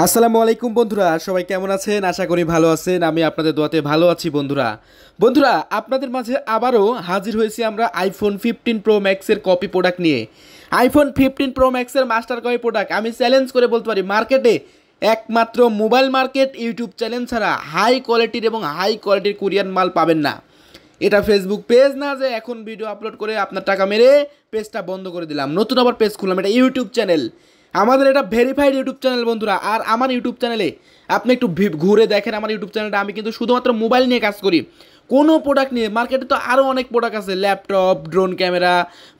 আসসালামু আলাইকুম বন্ধুরা সবাই কেমন আছেন আশা করি ভালো আছেন আমি আপনাদের দোয়াতে ভালো আছি বন্ধুরা বন্ধুরা আপনাদের মাঝে আবারও হাজির হয়েছি আমরা আইফোন ফিফটিন প্রো ম্যাক্সের কপি প্রোডাক্ট নিয়ে আইফোন ফিফটিন প্রো ম্যাক্সের মাস্টার কপি প্রোডাক্ট আমি চ্যালেঞ্জ করে বলতে পারি মার্কেটে একমাত্র মোবাইল মার্কেট ইউটিউব চ্যানেল ছাড়া হাই কোয়ালিটির এবং হাই কোয়ালিটির কুরিয়ান মাল পাবেন না এটা ফেসবুক পেজ না যে এখন ভিডিও আপলোড করে আপনার টাকা মেরে পেজটা বন্ধ করে দিলাম নতুন আবার পেজ খুললাম এটা ইউটিউব চ্যানেল আমাদের এটা ভেরিফাইড ইউটিউব চ্যানেল বন্ধুরা আর আমার ইউটিউব চ্যানেলে আপনি একটু ঘুরে দেখেন আমার ইউটিউব চ্যানেলটা আমি কিন্তু শুধুমাত্র মোবাইল নিয়ে কাজ করি কোনো প্রোডাক্ট নিয়ে মার্কেটে তো আরও অনেক প্রোডাক্ট আছে ল্যাপটপ ড্রোন ক্যামেরা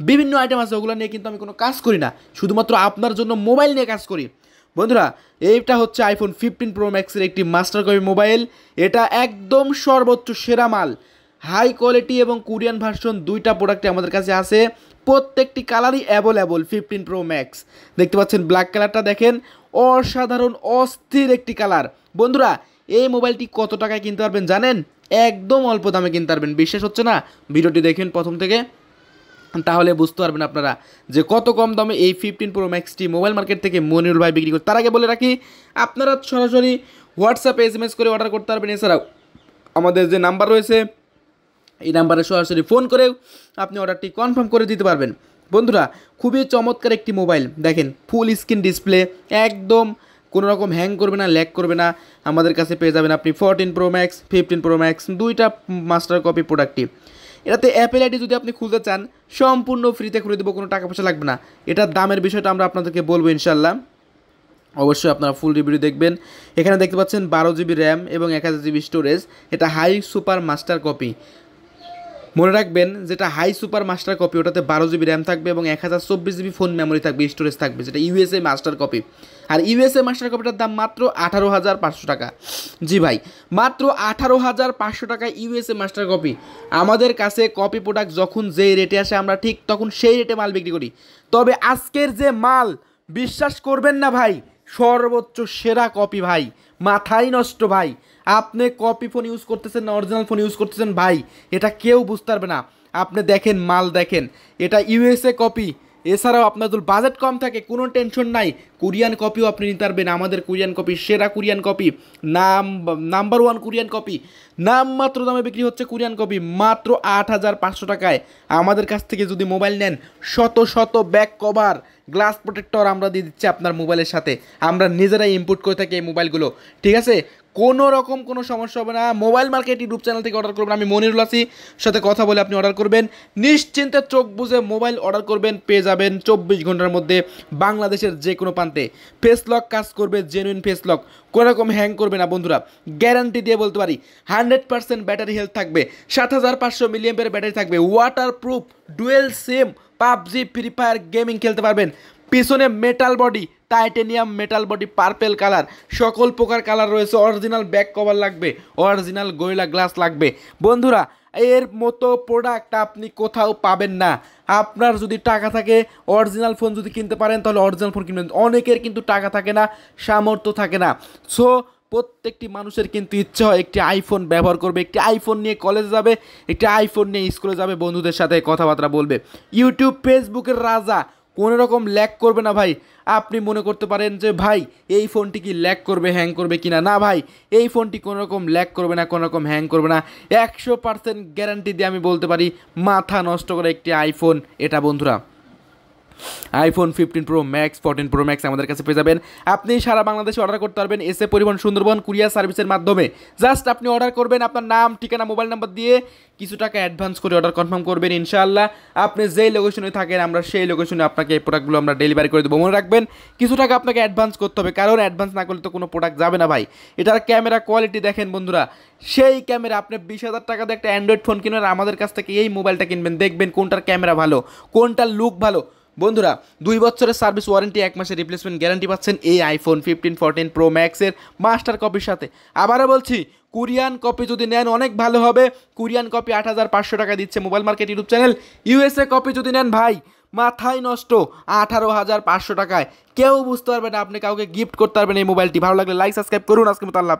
বিভিন্ন আইটেম আছে ওগুলো নিয়ে কিন্তু আমি কোনো কাজ করি না শুধুমাত্র আপনার জন্য মোবাইল নিয়ে কাজ করি বন্ধুরা এইটা হচ্ছে আইফোন ফিফটিন প্রো ম্যাক্সের একটি মাস্টার কপি মোবাইল এটা একদম সর্বোচ্চ সেরা মাল হাই কোয়ালিটি এবং কোরিয়ান ভার্সন দুইটা প্রোডাক্টে আমাদের কাছে আছে প্রত্যেকটি কালারই অ্যাভেলেবল ফিফটিন প্রো ম্যাক্স দেখতে পাচ্ছেন ব্ল্যাক কালারটা দেখেন অসাধারণ অস্থির একটি কালার বন্ধুরা এই মোবাইলটি কত টাকায় কিনতে পারবেন জানেন একদম অল্প দামে কিনতে পারবেন বিশ্বাস হচ্ছে না ভিডিওটি দেখেন প্রথম থেকে তাহলে বুঝতে পারবেন আপনারা যে কত কম দামে এই ফিফটিন প্রো ম্যাক্সটি মোবাইল মার্কেট থেকে মনিরুল ভাই বিক্রি করে তার আগে বলে রাখি আপনারা সরাসরি হোয়াটসঅ্যাপে এস করে অর্ডার করতে পারবেন এছাড়াও আমাদের যে নাম্বার রয়েছে এই নাম্বারে সরাসরি ফোন করেও আপনি অর্ডারটি কনফার্ম করে দিতে পারবেন বন্ধুরা খুবই চমৎকার একটি মোবাইল দেখেন ফুল স্ক্রিন ডিসপ্লে একদম কোনো রকম হ্যাং করবে না ল্যাক করবে না আমাদের কাছে পেয়ে যাবেন আপনি fourteen pro max fifteen pro max দুইটা মাস্টার কপি প্রোডাক্টটি এটাতে অ্যাপেল আইডি যদি আপনি খুলতে চান সম্পূর্ণ ফ্রিতে খুলে দেবো কোনো টাকা পয়সা লাগবে না এটার দামের বিষয়টা আমরা আপনাদেরকে বলবো ইনশাল্লাহ অবশ্যই আপনারা ফুল রিভিউ দেখবেন এখানে দেখতে পাচ্ছেন বারো জিবি র্যাম এবং এক হাজার জিবি স্টোরেজ এটা হাই সুপার মাস্টার কপি মনে রাখবেন যেটা হাই সুপার মাস্টার কপি ওটাতে বারো জিবি র্যাম থাকবে এবং এক হাজার চব্বিশ জিবি ফোন মেমোরি থাকবে স্টোরেজ থাকবে যেটা ইউএসএ মাস্টার কপি আর ইউএসএ মাস্টার কপিটার দাম মাত্র আঠারো হাজার পাঁচশো টাকা জি ভাই মাত্র আঠারো হাজার পাঁচশো টাকা ইউএসএ মাস্টার কপি আমাদের কাছে কপি প্রোডাক্ট যখন যেই রেটে আসে আমরা ঠিক তখন সেই রেটে মাল বিক্রি করি তবে আজকের যে মাল বিশ্বাস করবেন না ভাই সর্বোচ্চ সেরা কপি ভাই মাথাই নষ্ট ভাই আপনি কপি ফোন ইউজ করতেছেন না অরিজিনাল ফোন ইউজ করতেছেন ভাই এটা কেউ বুঝতে পারবে না আপনি দেখেন মাল দেখেন এটা ইউএসএ কপি এছাড়াও আপনার বাজেট কম থাকে কোনো টেনশন নাই কোরিয়ান কপিও আপনি নিতে পারবেন আমাদের কোরিয়ান কপি সেরা কোরিয়ান কপি নাম নাম্বার ওয়ান কোরিয়ান কপি নাম মাত্র দামে বিক্রি হচ্ছে কোরিয়ান কপি মাত্র আট হাজার পাঁচশো টাকায় আমাদের কাছ থেকে যদি মোবাইল নেন শত শত ব্যাক কভার গ্লাস প্রোটেক্টর আমরা দিয়ে দিচ্ছি আপনার মোবাইলের সাথে আমরা নিজেরাই ইম্পোর্ট করে থাকি এই মোবাইলগুলো ঠিক আছে কোনো রকম কোনো সমস্যা হবে না মোবাইল মার্কেট ইউটিউব চ্যানেল থেকে অর্ডার করবেন আমি মনিরুল আসি সাথে কথা বলে আপনি অর্ডার করবেন নিশ্চিন্তে চোখ বুঝে মোবাইল অর্ডার করবেন পেয়ে যাবেন চব্বিশ ঘন্টার মধ্যে বাংলাদেশের যে কোনো প্রান্তে ফেস লক কাজ করবে জেনুইন ফেস লক রকম হ্যাং করবে না বন্ধুরা গ্যারান্টি দিয়ে বলতে পারি হান্ড্রেড পার্সেন্ট ব্যাটারি হেলথ থাকবে সাত হাজার পাঁচশো মিলিয়ামের ব্যাটারি থাকবে water proof dual sim PUBG free fire gaming খেলতে পারবেন পিছনে metal body titanium metal body purple colour সকল প্রকার কালার রয়েছে অরিজিনাল ব্যাক কভার লাগবে অরিজিনাল গোয়েলা গ্লাস লাগবে বন্ধুরা এর মতো প্রোডাক্ট আপনি কোথাও পাবেন না আপনার যদি টাকা থাকে অরিজিনাল ফোন যদি কিনতে পারেন তাহলে অরিজিনাল ফোন কিনবেন অনেকের কিন্তু টাকা থাকে না সামর্থ্য থাকে না সো প্রত্যেকটি মানুষের কিন্তু ইচ্ছা হয় একটি আইফোন ব্যবহার করবে একটি আইফোন নিয়ে কলেজে যাবে একটি আইফোন নিয়ে স্কুলে যাবে বন্ধুদের সাথে কথাবার্তা বলবে ইউটিউব ফেসবুকের রাজা কোনো রকম ল্যাক করবে না ভাই আপনি মনে করতে পারেন যে ভাই এই ফোনটি কি ল্যাক করবে হ্যাং করবে কি না না ভাই এই ফোনটি কোনো রকম ল্যাক করবে না কোনো রকম হ্যাং করবে না একশো পার্সেন্ট গ্যারান্টি দিয়ে আমি বলতে পারি মাথা নষ্ট করে একটি আইফোন এটা বন্ধুরা iPhone fifteen pro max fourteen pro max আমাদের কাছে পেয়ে যাবেন আপনি সারা বাংলাদেশে অর্ডার করতে পারবেন এসে পরিবহন সুন্দরবন কুরিয়ার সার্ভিসের মাধ্যমে জাস্ট আপনি অর্ডার করবেন আপনার নাম ঠিকানা মোবাইল নাম্বার দিয়ে কিছু টাকা অ্যাডভান্স করে অর্ডার কনফার্ম করবেন ইনশাআল্লাহ আপনি যেই লোকেশনে থাকেন আমরা সেই লোকেশনে আপনাকে এই প্রোডাক্টগুলো আমরা ডেলিভারি করে দেবো মনে রাখবেন কিছু টাকা আপনাকে অ্যাডভান্স করতে হবে কারণ অ্যাডভান্স না করলে তো কোনো প্রোডাক্ট যাবে না ভাই এটার ক্যামেরা কোয়ালিটি দেখেন বন্ধুরা সেই ক্যামেরা আপনি বিশ হাজার টাকা দিয়ে একটা অ্যান্ড্রয়েড ফোন কিনবেন আমাদের কাছ থেকে এই মোবাইলটা কিনবেন দেখবেন কোনটার ক্যামেরা ভালো কোনটার লুক ভালো বন্ধুরা দুই বছরের সার্ভিস ওয়ারেন্টি এক মাসের রিপ্লেসমেন্ট গ্যারান্টি পাচ্ছেন এই আইফোন ফিফটিন ফোরটিন প্রো ম্যাক্সের মাস্টার কপির সাথে আবারও বলছি কুরিয়ান কপি যদি নেন অনেক ভালো হবে কুরিয়ান কপি আট হাজার পাঁচশো টাকা দিচ্ছে mobile market YouTube channel USA copy যদি নেন ভাই মাথায় নষ্ট আঠারো হাজার পাঁচশো টাকায় কেউ বুঝতে পারবে না আপনি কাউকে গিফট করতে পারবেন এই মোবাইলটি ভালো লাগলে লাইক সাবস্ক্রাইব করুন আজকে মতো আল্লাহ